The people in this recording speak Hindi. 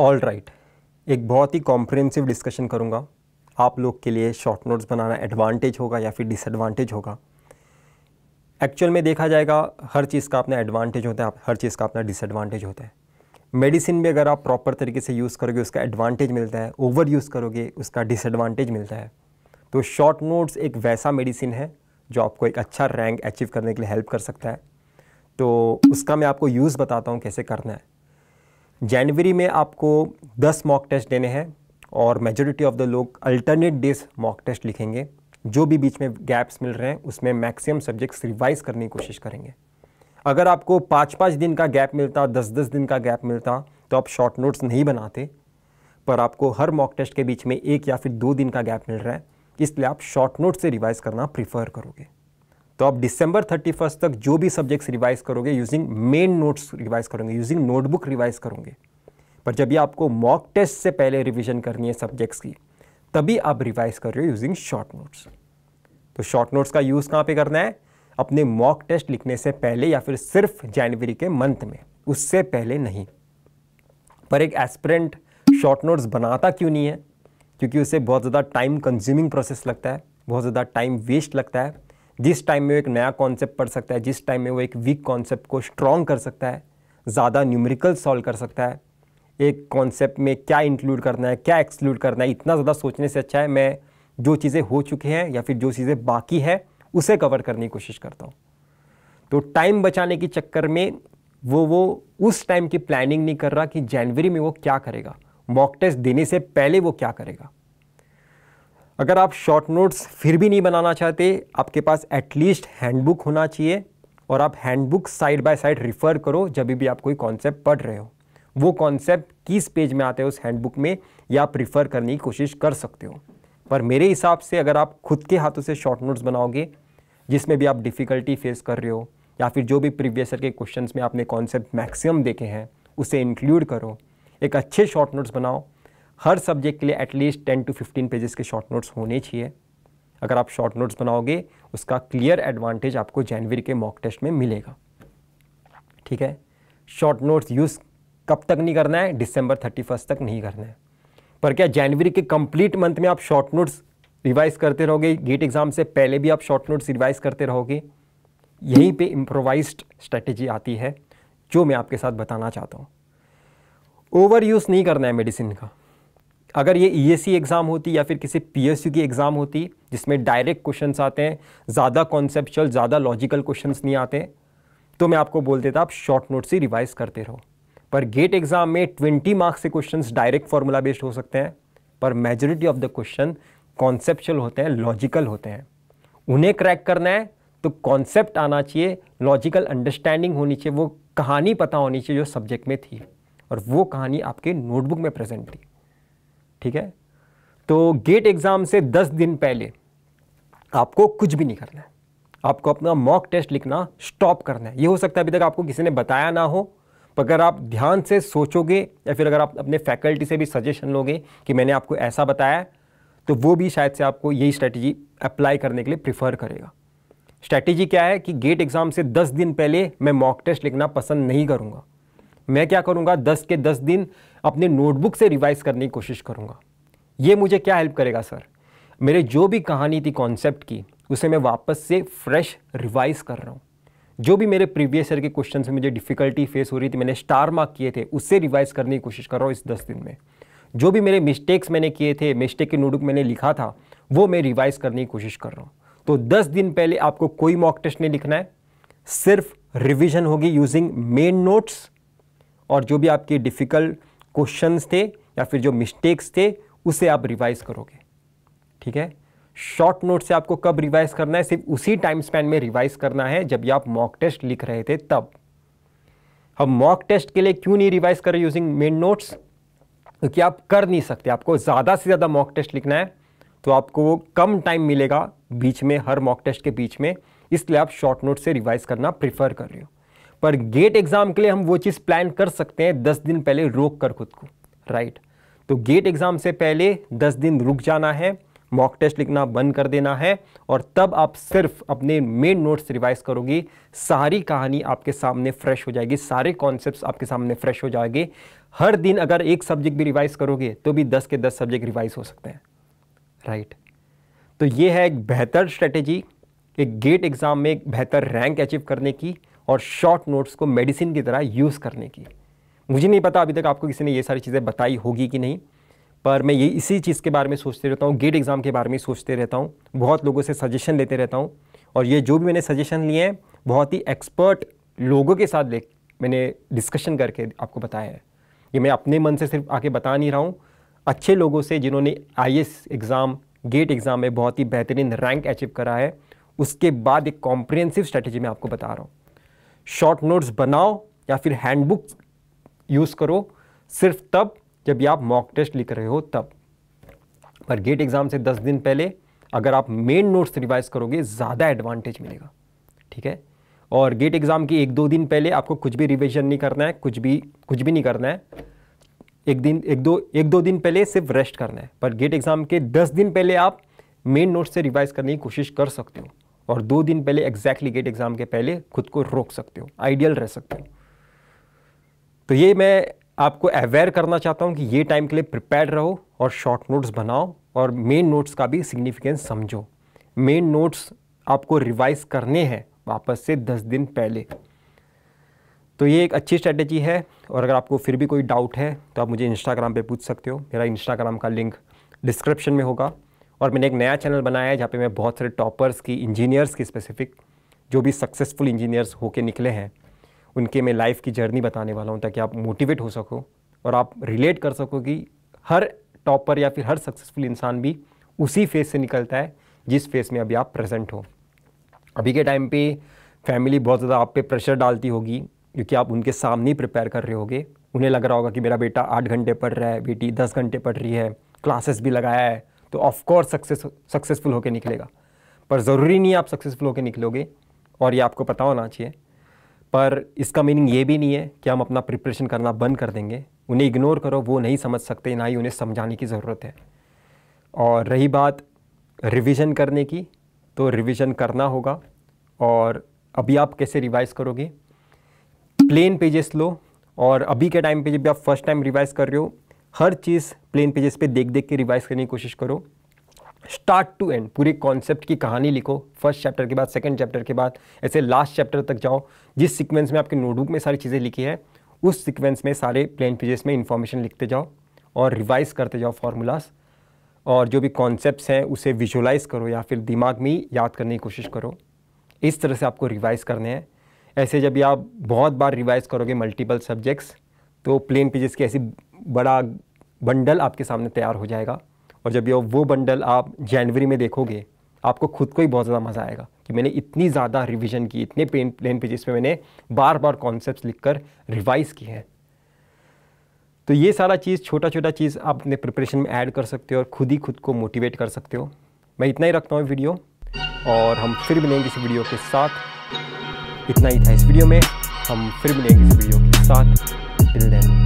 All right right. एक बहुत ही कॉम्प्रिहेंसिव डिस्कशन करूँगा आप लोग के लिए शॉर्ट नोट्स बनाना एडवांटेज होगा या फिर डिसएडवांटेज होगा एक्चुअल में देखा जाएगा हर चीज़ का अपना एडवांटेज होता है हर चीज़ का अपना डिसएडवांटेज होता है मेडिसिन भी अगर आप प्रॉपर तरीके से यूज़ करोगे उसका एडवांटेज मिलता है ओवर यूज़ करोगे उसका डिसएडवांटेज मिलता है तो शॉर्ट नोट्स एक वैसा मेडिसिन है जो आपको एक अच्छा रैंक अचीव करने के लिए हेल्प कर सकता है तो उसका मैं आपको यूज़ बताता हूँ कैसे करना है जनवरी में आपको 10 मॉक टेस्ट देने हैं और मेजोरिटी ऑफ द लोग अल्टरनेट डेज मॉक टेस्ट लिखेंगे जो भी बीच में गैप्स मिल रहे हैं उसमें मैक्सिमम सब्जेक्ट्स रिवाइज करने की कोशिश करेंगे अगर आपको पाँच पाँच दिन का गैप मिलता दस दस दिन का गैप मिलता तो आप शॉर्ट नोट्स नहीं बनाते पर आपको हर मॉक टेस्ट के बीच में एक या फिर दो दिन का गैप मिल रहा है इसलिए आप शॉर्ट नोट से रिवाइज करना प्रीफर करोगे तो आप दिसंबर फर्स्ट तक जो भी सब्जेक्ट्स रिवाइज करोगे यूजिंग मेन नोट्स रिवाइज करोगे यूजिंग नोटबुक रिवाइज करोगे पर जब ये आपको मॉक टेस्ट से पहले रिविजन करनी है सब्जेक्ट्स की तभी आप रिवाइज कर रहे हो यूजिंग शॉर्ट नोट्स तो शॉर्ट नोट्स का यूज़ कहाँ पे करना है अपने मॉक टेस्ट लिखने से पहले या फिर सिर्फ जनवरी के मंथ में उससे पहले नहीं पर एक एस्परेंट शॉर्ट नोट्स बनाता क्यों नहीं है क्योंकि उसे बहुत ज़्यादा टाइम कंज्यूमिंग प्रोसेस लगता है बहुत ज़्यादा टाइम वेस्ट लगता है जिस टाइम में वो एक नया कॉन्सेप्ट पढ़ सकता है जिस टाइम में वो एक वीक कॉन्सेप्ट को स्ट्रॉन्ग कर सकता है ज़्यादा न्यूमेरिकल सॉल्व कर सकता है एक कॉन्सेप्ट में क्या इंक्लूड करना है क्या एक्सक्लूड करना है इतना ज़्यादा सोचने से अच्छा है मैं जो चीज़ें हो चुकी हैं या फिर जो चीज़ें बाकी है उसे कवर करने की कोशिश करता हूँ तो टाइम बचाने के चक्कर में वो वो उस टाइम की प्लानिंग नहीं कर रहा कि जनवरी में वो क्या करेगा मॉक टेस्ट देने से पहले वो क्या करेगा अगर आप शॉर्ट नोट्स फिर भी नहीं बनाना चाहते आपके पास एटलीस्ट हैंडबुक होना चाहिए और आप handbook side by side refer करो जब भी आप कोई कॉन्सेप्ट पढ़ रहे हो वो कॉन्सेप्ट किस पेज में आते हैं उस हैंडबुक में या आप रिफ़र करने की कोशिश कर सकते हो पर मेरे हिसाब से अगर आप खुद के हाथों से शॉर्ट नोट्स बनाओगे जिसमें भी आप डिफ़िकल्टी फेस कर रहे हो या फिर जो भी प्रीवियस के क्वेश्चन में आपने कॉन्सेप्ट मैक्सिमम देखे हैं उसे इंक्लूड करो एक अच्छे शॉर्ट नोट्स बनाओ हर सब्जेक्ट के लिए at least ten to fifteen pages के शॉर्ट नोट्स होने चाहिए अगर आप शॉर्ट नोट्स बनाओगे उसका क्लियर एडवांटेज आपको जनवरी के मॉक टेस्ट में मिलेगा ठीक है शॉर्ट नोट्स यूज़ कब तक नहीं करना है दिसंबर थर्टी फर्स्ट तक नहीं करना है पर क्या जनवरी के कंप्लीट मंथ में आप शॉर्ट नोट्स रिवाइज करते रहोगे गेट एग्ज़ाम से पहले भी आप शॉर्ट नोट्स रिवाइज करते रहोगे यहीं पे इम्प्रोवाइज्ड स्ट्रेटेजी आती है जो मैं आपके साथ बताना चाहता हूँ ओवर यूज़ नहीं करना है मेडिसिन का अगर ये सी e एग्ज़ाम होती या फिर किसी यू की एग्ज़ाम होती जिसमें डायरेक्ट क्वेश्चन आते हैं ज़्यादा कॉन्सेप्चुअल ज़्यादा लॉजिकल क्वेश्चन नहीं आते तो मैं आपको बोल देता आप शॉर्ट नोट से रिवाइज करते रहो पर गेट एग्ज़ाम में ट्वेंटी मार्क्स के क्वेश्चन डायरेक्ट फार्मूला बेस्ड हो सकते हैं पर majority of the question conceptual होते हैं लॉजिकल होते हैं उन्हें क्रैक करना है तो कॉन्सेप्ट आना चाहिए लॉजिकल अंडरस्टैंडिंग होनी चाहिए वो कहानी पता होनी चाहिए जो सब्जेक्ट में थी और वो कहानी आपके नोटबुक में प्रेजेंट थी ठीक है तो गेट एग्ज़ाम से दस दिन पहले आपको कुछ भी नहीं करना है आपको अपना मॉक टेस्ट लिखना स्टॉप करना है ये हो सकता है अभी तक आपको किसी ने बताया ना हो पर अगर आप ध्यान से सोचोगे या फिर अगर आप अपने फैकल्टी से भी सजेशन लोगे कि मैंने आपको ऐसा बताया तो वो भी शायद से आपको यही स्ट्रैटेजी अप्लाई करने के लिए प्रिफर करेगा स्ट्रैटेजी क्या है कि गेट एग्ज़ाम से 10 दिन पहले मैं मॉक टेस्ट लिखना पसंद नहीं करूँगा मैं क्या करूँगा 10 के 10 दिन अपने नोटबुक से रिवाइज करने की कोशिश करूँगा ये मुझे क्या हेल्प करेगा सर मेरे जो भी कहानी थी कॉन्सेप्ट की उसे मैं वापस से फ्रेश रिवाइज कर रहा हूँ जो भी मेरे प्रीवियस ईयर के क्वेश्चन में मुझे डिफ़िकल्टी फेस हो रही थी मैंने स्टार मार्क किए थे उससे रिवाइज करने की कोशिश कर रहा हूँ इस दस दिन में जो भी मेरे मिस्टेक्स मैंने किए थे मिस्टेक के नोटबुक मैंने लिखा था वो मैं रिवाइज करने की कोशिश कर रहा हूँ तो दस दिन पहले आपको कोई मॉक टेस्ट नहीं लिखना है सिर्फ रिविजन होगी यूजिंग मेन नोट्स और जो भी आपकी डिफ़िकल्ट क्वेश्चंस थे या फिर जो मिस्टेक्स थे उसे आप रिवाइज करोगे ठीक है शॉर्ट नोट से आपको कब रिवाइज करना है सिर्फ उसी टाइम स्पैन में रिवाइज करना है जब ये आप मॉक टेस्ट लिख रहे थे तब हम मॉक टेस्ट के लिए क्यों नहीं रिवाइज कर रहे यूजिंग मेन नोट्स क्योंकि आप कर नहीं सकते आपको ज़्यादा से ज़्यादा मॉक टेस्ट लिखना है तो आपको कम टाइम मिलेगा बीच में हर मॉक टेस्ट के बीच में इसलिए आप शॉर्ट नोट से रिवाइज करना प्रिफर कर रहे हो पर गेट एग्जाम के लिए हम वो चीज़ प्लान कर सकते हैं दस दिन पहले रोक कर खुद को राइट तो गेट एग्ज़ाम से पहले दस दिन रुक जाना है मॉक टेस्ट लिखना बंद कर देना है और तब आप सिर्फ अपने मेन नोट्स रिवाइज करोगे सारी कहानी आपके सामने फ्रेश हो जाएगी सारे कॉन्सेप्ट्स आपके सामने फ्रेश हो जाएंगे हर दिन अगर एक सब्जेक्ट भी रिवाइज करोगे तो भी दस के दस सब्जेक्ट रिवाइज हो सकते हैं राइट तो ये है एक बेहतर स्ट्रेटेजी एक गेट एग्ज़ाम में एक बेहतर रैंक अचीव करने की और शॉर्ट नोट्स को मेडिसिन की तरह यूज़ करने की मुझे नहीं पता अभी तक आपको किसी ने ये सारी चीज़ें बताई होगी कि नहीं पर मैं ये इसी चीज़ के बारे में सोचते रहता हूँ गेट एग्ज़ाम के बारे में सोचते रहता हूँ बहुत लोगों से सजेशन लेते रहता हूँ और ये जो भी मैंने सजेशन लिए हैं बहुत ही एक्सपर्ट लोगों के साथ ले मैंने डिस्कशन करके आपको बताया है ये मैं अपने मन से सिर्फ आके बता नहीं रहा हूँ अच्छे लोगों से जिन्होंने आई एग्ज़ाम गेट एग्ज़ाम में बहुत ही बेहतरीन रैंक अचीव करा है उसके बाद एक कॉम्प्रिहेंसिव स्ट्रैटेजी मैं आपको बता रहा हूँ शॉर्ट नोट्स बनाओ या फिर हैंडबुक यूज़ करो सिर्फ तब जब आप मॉक टेस्ट लिख रहे हो तब पर गेट एग्ज़ाम से दस दिन पहले अगर आप मेन नोट्स रिवाइज करोगे ज़्यादा एडवांटेज मिलेगा ठीक है और गेट एग्ज़ाम के एक दो दिन पहले आपको कुछ भी रिविजन नहीं करना है कुछ भी कुछ भी नहीं करना है एक दिन एक दो एक दो दिन पहले सिर्फ रेस्ट करना है पर गेट एग्ज़ाम के दस दिन पहले आप मेन नोट्स से रिवाइज करने की कोशिश कर सकते हो और दो दिन पहले एग्जैक्टली गेट एग्ज़ाम के पहले खुद को रोक सकते हो आइडियल रह सकते हो तो ये मैं आपको अवेयर करना चाहता हूँ कि ये टाइम के लिए प्रिपेयर रहो और शॉर्ट नोट्स बनाओ और मेन नोट्स का भी सिग्निफिकेंस समझो मेन नोट्स आपको रिवाइज करने हैं वापस से दस दिन पहले तो ये एक अच्छी स्ट्रैटेजी है और अगर आपको फिर भी कोई डाउट है तो आप मुझे इंस्टाग्राम पे पूछ सकते हो मेरा इंस्टाग्राम का लिंक डिस्क्रिप्शन में होगा और मैंने एक नया चैनल बनाया है जहाँ पे मैं बहुत सारे टॉपर्स की इंजीनियर्स की स्पेसिफिक जो भी सक्सेसफुल इंजीनियर्स होके निकले हैं उनके मैं लाइफ की जर्नी बताने वाला हूँ ताकि आप मोटिवेट हो सको और आप रिलेट कर सको कि हर टॉपर या फिर हर सक्सेसफुल इंसान भी उसी फेज से निकलता है जिस फेज में अभी आप प्रेजेंट हो अभी के टाइम पे फैमिली बहुत ज़्यादा आप पे प्रेशर डालती होगी क्योंकि आप उनके सामने ही प्रिपेयर कर रहे होगे उन्हें लग रहा होगा कि मेरा बेटा आठ घंटे पढ़ रहा है बेटी दस घंटे पढ़ रही है क्लासेस भी लगाया है तो ऑफकोर्स सक्सेस सक्सेसफुल होकर निकलेगा पर ज़रूरी नहीं आप सक्सेसफुल होकर निकलोगे और ये आपको पता होना चाहिए पर इसका मीनिंग ये भी नहीं है कि हम अपना प्रिपरेशन करना बंद कर देंगे उन्हें इग्नोर करो वो नहीं समझ सकते ना ही उन्हें समझाने की ज़रूरत है और रही बात रिवीजन करने की तो रिवीजन करना होगा और अभी आप कैसे रिवाइज़ करोगे प्लेन पेजेस लो और अभी के टाइम पे जब भी आप फर्स्ट टाइम रिवाइज़ कर रहे हो हर चीज़ प्लेन पेजेस पे देख देख के रिवाइज करने की कोशिश करो स्टार्ट टू एंड पूरे कॉन्सेप्ट की कहानी लिखो फर्स्ट चैप्टर के बाद सेकंड चैप्टर के बाद ऐसे लास्ट चैप्टर तक जाओ जिस सीक्वेंस में आपके नोटबुक में सारी चीज़ें लिखी है उस सीक्वेंस में सारे प्लेन पेजेस में इंफॉर्मेशन लिखते जाओ और रिवाइज करते जाओ फार्मूलाज और जो भी कॉन्सेप्ट हैं उसे विजुलाइज़ करो या फिर दिमाग में याद करने की कोशिश करो इस तरह से आपको रिवाइज़ करने हैं ऐसे जब भी आप बहुत बार रिवाइज़ करोगे मल्टीपल सब्जेक्ट्स तो प्लेन पेजेस की ऐसी बड़ा बंडल आपके सामने तैयार हो जाएगा और जब ये वो बंडल आप जनवरी में देखोगे आपको खुद को ही बहुत ज़्यादा मज़ा आएगा कि मैंने इतनी ज़्यादा रिवीजन की इतने प्लेन प्लेन पेजेस पे मैंने बार बार कॉन्सेप्ट लिख कर रिवाइज़ किए हैं तो ये सारा चीज़ छोटा छोटा चीज़ आप अपने प्रिपरेशन में ऐड कर सकते हो और खुद ही खुद को मोटिवेट कर सकते हो मैं इतना ही रखता हूँ वीडियो और हम फिर मिलेंगे इस वीडियो के साथ इतना ही था इस वीडियो में हम फिर मिलेंगे इस वीडियो के साथ